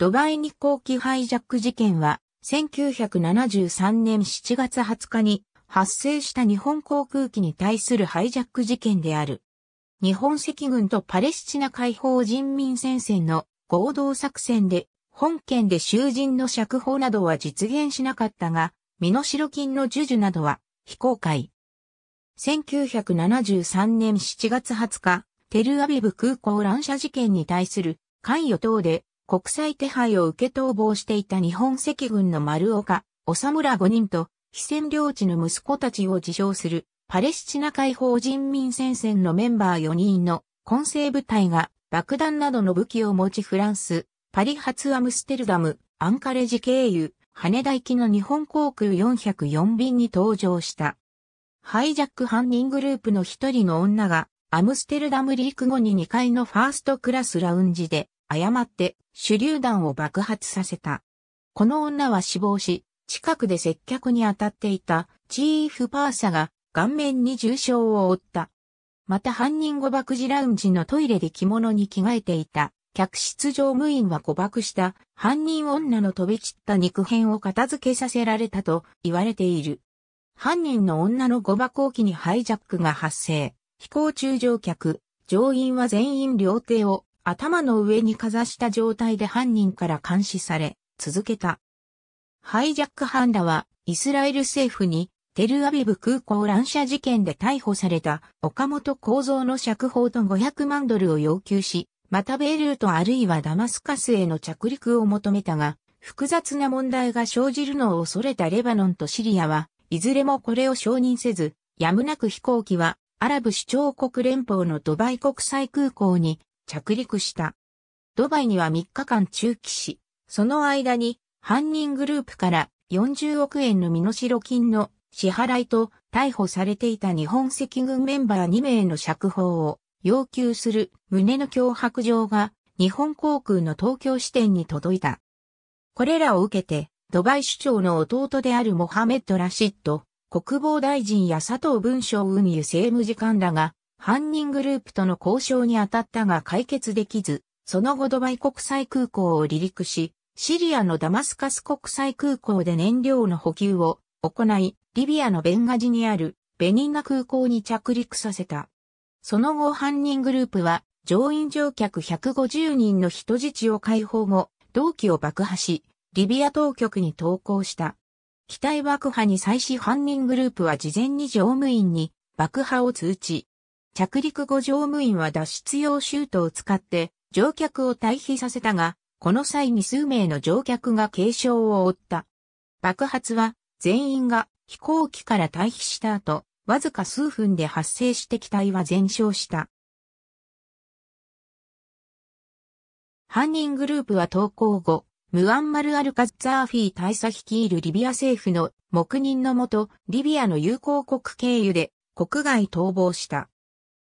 ドバイ日航機ハイジャック事件は、1973年7月20日に発生した日本航空機に対するハイジャック事件である。日本赤軍とパレスチナ解放人民戦線の合同作戦で、本県で囚人の釈放などは実現しなかったが、身代金の授受などは非公開。1973年7月20日、テルアビブ空港乱射事件に対する関与等で国際手配を受け逃亡していた日本赤軍の丸岡、長村5人と、非戦領地の息子たちを自称する、パレスチナ解放人民戦線のメンバー4人の混成部隊が爆弾などの武器を持ちフランス、パリ発アムステルダム、アンカレジ経由、羽田行きの日本航空404便に搭乗した。ハイジャック犯人グループの一人の女が、アムステルダム陸後に2階のファーストクラスラウンジで、誤って手榴弾を爆発させた。この女は死亡し、近くで接客に当たっていたチーフパーサが顔面に重傷を負った。また犯人誤爆時ラウンジのトイレで着物に着替えていた客室乗務員は誤爆した犯人女の飛び散った肉片を片付けさせられたと言われている。犯人の女の誤爆を機にハイジャックが発生。飛行中乗客、乗員は全員両手を頭の上にかざした状態で犯人から監視され、続けた。ハイジャック・ハンダは、イスラエル政府に、テルアビブ空港乱射事件で逮捕された、岡本幸三の釈放と500万ドルを要求し、またベールートあるいはダマスカスへの着陸を求めたが、複雑な問題が生じるのを恐れたレバノンとシリアは、いずれもこれを承認せず、やむなく飛行機は、アラブ首長国連邦のドバイ国際空港に着陸した。ドバイには3日間駐機し、その間に犯人グループから40億円の身代金の支払いと逮捕されていた日本赤軍メンバー2名の釈放を要求する胸の脅迫状が日本航空の東京支店に届いた。これらを受けて、ドバイ首長の弟であるモハメッド・ラシッド、国防大臣や佐藤文章運輸政務次官らが犯人グループとの交渉に当たったが解決できず、その後ドバイ国際空港を離陸し、シリアのダマスカス国際空港で燃料の補給を行い、リビアのベンガジにあるベニンナ空港に着陸させた。その後犯人グループは乗員乗客150人の人質を解放後、同期を爆破し、リビア当局に投降した。機体爆破に際し犯人グループは事前に乗務員に爆破を通知。着陸後乗務員は脱出用シュートを使って乗客を退避させたが、この際に数名の乗客が軽傷を負った。爆発は全員が飛行機から退避した後、わずか数分で発生して機体は全焼した。犯人グループは投稿後、ムアンマル・アルカッザーフィー大佐率いるリビア政府の黙認のもと、リビアの友好国経由で国外逃亡した。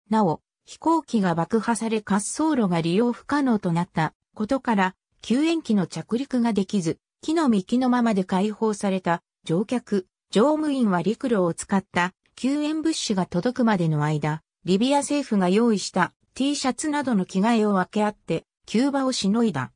なお、飛行機が爆破され滑走路が利用不可能となったことから、救援機の着陸ができず、木の幹のままで解放された乗客、乗務員は陸路を使った救援物資が届くまでの間、リビア政府が用意した T シャツなどの着替えを分け合って、キューバをしのいだ。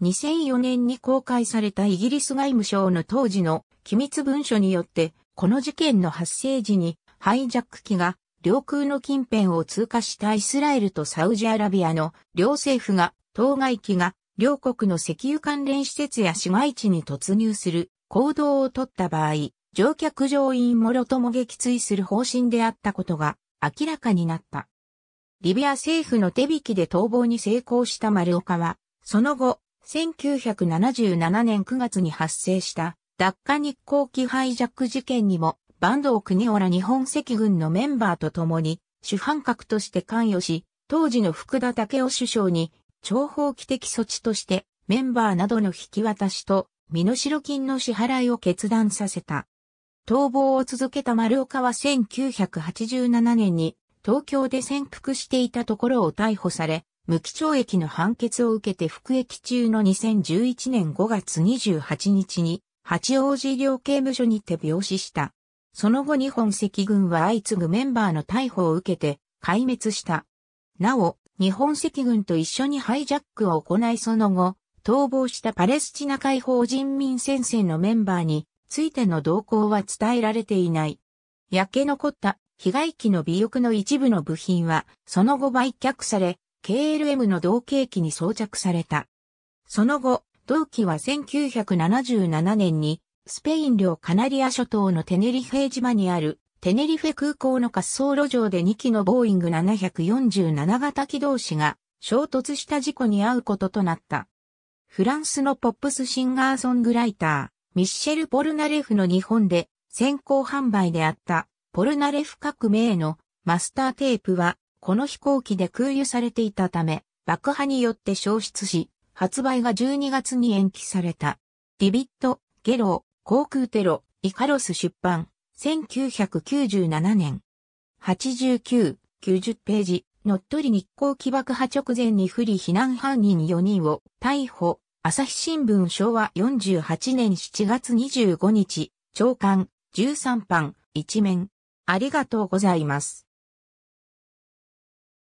2004年に公開されたイギリス外務省の当時の機密文書によって、この事件の発生時にハイジャック機が領空の近辺を通過したイスラエルとサウジアラビアの両政府が、当該機が両国の石油関連施設や市街地に突入する行動をとった場合、乗客乗員もろとも撃墜する方針であったことが明らかになった。リビア政府の手引きで逃亡に成功した丸岡は、その後、1977年9月に発生した、ダッ日航機ハイジャック事件にも坂東国オら日本赤軍のメンバーと共に、主犯格として関与し、当時の福田武雄首相に、情報機的措置として、メンバーなどの引き渡しと、身代金の支払いを決断させた。逃亡を続けた丸岡は1987年に、東京で潜伏していたところを逮捕され、無期懲役の判決を受けて服役中の2011年5月28日に、八王子医療刑務所にて病死した。その後日本赤軍は相次ぐメンバーの逮捕を受けて壊滅した。なお、日本赤軍と一緒にハイジャックを行いその後、逃亡したパレスチナ解放人民戦線のメンバーについての動向は伝えられていない。焼け残った被害機の尾翼の一部の部品はその後売却され、KLM の同型機に装着された。その後、同機は1977年にスペイン領カナリア諸島のテネリフェ島にあるテネリフェ空港の滑走路上で2機のボーイング747型機同士が衝突した事故に遭うこととなった。フランスのポップスシンガーソングライター、ミッシェル・ポルナレフの日本で先行販売であったポルナレフ革命のマスターテープはこの飛行機で空輸されていたため爆破によって消失し発売が12月に延期された。ディビット・ゲロー航空テロ、イカロス出版、1997年。89、90ページ、乗っ取り日光起爆破直前に不利避難犯人4人を逮捕、朝日新聞昭和48年7月25日、長官、13番、一面。ありがとうございます。